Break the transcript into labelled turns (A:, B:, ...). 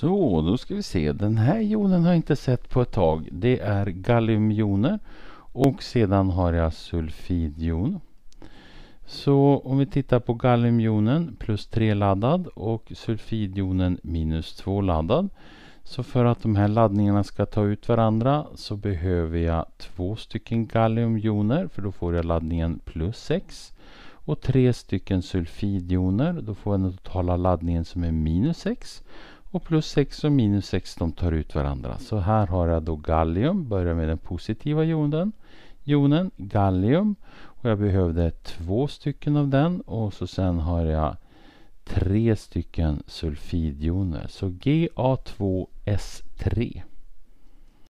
A: Så, då ska vi se. Den här jonen har jag inte sett på ett tag. Det är galliumjoner och sedan har jag sulfidjon. Så om vi tittar på galliumjonen plus 3 laddad och sulfidjonen minus 2 laddad. Så för att de här laddningarna ska ta ut varandra så behöver jag två stycken galliumjoner för då får jag laddningen plus 6 och tre stycken sulfidjoner då får jag den totala laddningen som är minus 6 och plus 6 och minus 6 de tar ut varandra. Så här har jag då gallium, börjar med den positiva jonen, jonen gallium. Och jag behövde två stycken av den och så sen har jag tre stycken sulfidjoner. Så GA2S3.